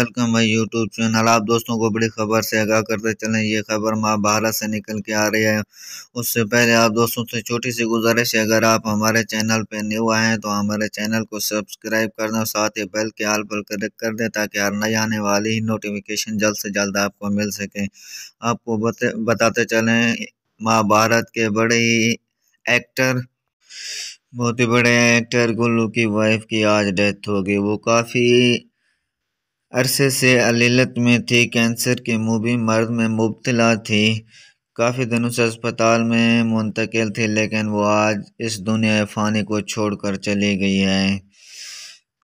welcome भाई YouTube channel आप दोस्तों को बड़ी खबर से आगाह करते चलें ये खबर महाभारत से निकल के आ रही है उससे पहले आप दोस्तों से छोटी सी गुजारिश है अगर आप हमारे चैनल पर न्यू आए हैं तो हमारे चैनल को सब्सक्राइब कर दें साथ ही बेल के आल पर क्लिक कर दें ताकि हर नई आने वाली ही नोटिफिकेशन जल्द से जल्द आपको मिल सके आपको बताते चलें महाभारत के बड़े ही एक्टर बहुत ही बड़े एक्टर गुल्लू की वाइफ की आज डेथ हो गई वो काफ़ी अरसे से अलीलत में थी कैंसर के मुबी मर्द में मुबतला थी काफ़ी दिनों से अस्पताल में मुंतकिल थी लेकिन वो आज इस दुनिया फ़ानी को छोड़ कर चली गई है